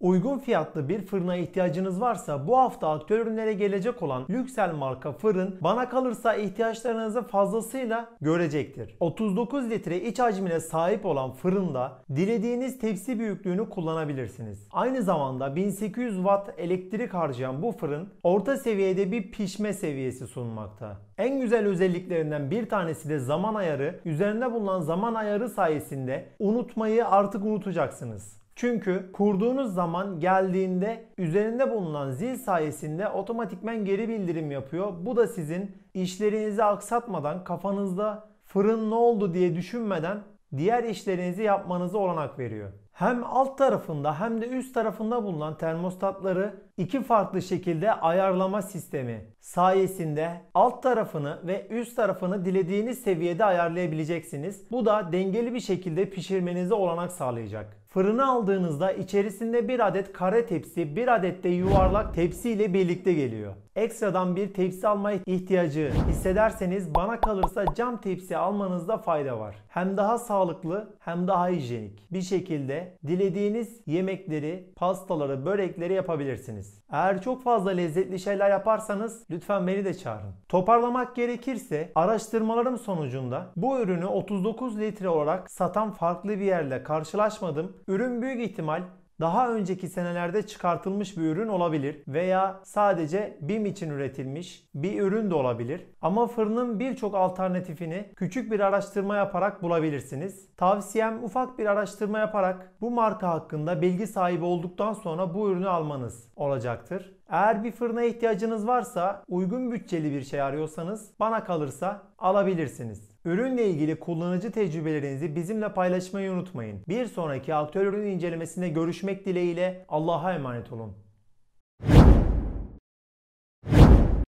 Uygun fiyatlı bir fırına ihtiyacınız varsa bu hafta aktör ürünlere gelecek olan Lüksel marka fırın bana kalırsa ihtiyaçlarınızı fazlasıyla görecektir. 39 litre iç hacmine sahip olan fırında dilediğiniz tepsi büyüklüğünü kullanabilirsiniz. Aynı zamanda 1800 watt elektrik harcayan bu fırın orta seviyede bir pişme seviyesi sunmakta. En güzel özelliklerinden bir tanesi de zaman ayarı. Üzerinde bulunan zaman ayarı sayesinde unutmayı artık unutacaksınız. Çünkü kurduğunuz zaman geldiğinde üzerinde bulunan zil sayesinde otomatikmen geri bildirim yapıyor. Bu da sizin işlerinizi aksatmadan kafanızda fırın ne oldu diye düşünmeden diğer işlerinizi yapmanızı olanak veriyor hem alt tarafında hem de üst tarafında bulunan termostatları iki farklı şekilde ayarlama sistemi sayesinde alt tarafını ve üst tarafını dilediğiniz seviyede ayarlayabileceksiniz. Bu da dengeli bir şekilde pişirmenize olanak sağlayacak. Fırını aldığınızda içerisinde bir adet kare tepsi, bir adet de yuvarlak tepsi ile birlikte geliyor. Ekstradan bir tepsi alma ihtiyacı hissederseniz bana kalırsa cam tepsi almanızda fayda var. Hem daha sağlıklı hem daha hijyenik bir şekilde dilediğiniz yemekleri, pastaları, börekleri yapabilirsiniz. Eğer çok fazla lezzetli şeyler yaparsanız lütfen beni de çağırın. Toparlamak gerekirse araştırmalarım sonucunda bu ürünü 39 litre olarak satan farklı bir yerle karşılaşmadım. Ürün büyük ihtimal daha önceki senelerde çıkartılmış bir ürün olabilir veya sadece BİM için üretilmiş bir ürün de olabilir. Ama fırının birçok alternatifini küçük bir araştırma yaparak bulabilirsiniz. Tavsiyem ufak bir araştırma yaparak bu marka hakkında bilgi sahibi olduktan sonra bu ürünü almanız olacaktır. Eğer bir fırına ihtiyacınız varsa, uygun bütçeli bir şey arıyorsanız bana kalırsa alabilirsiniz. Ürünle ilgili kullanıcı tecrübelerinizi bizimle paylaşmayı unutmayın. Bir sonraki aktör ürün incelemesinde görüşmek dileğiyle Allah'a emanet olun.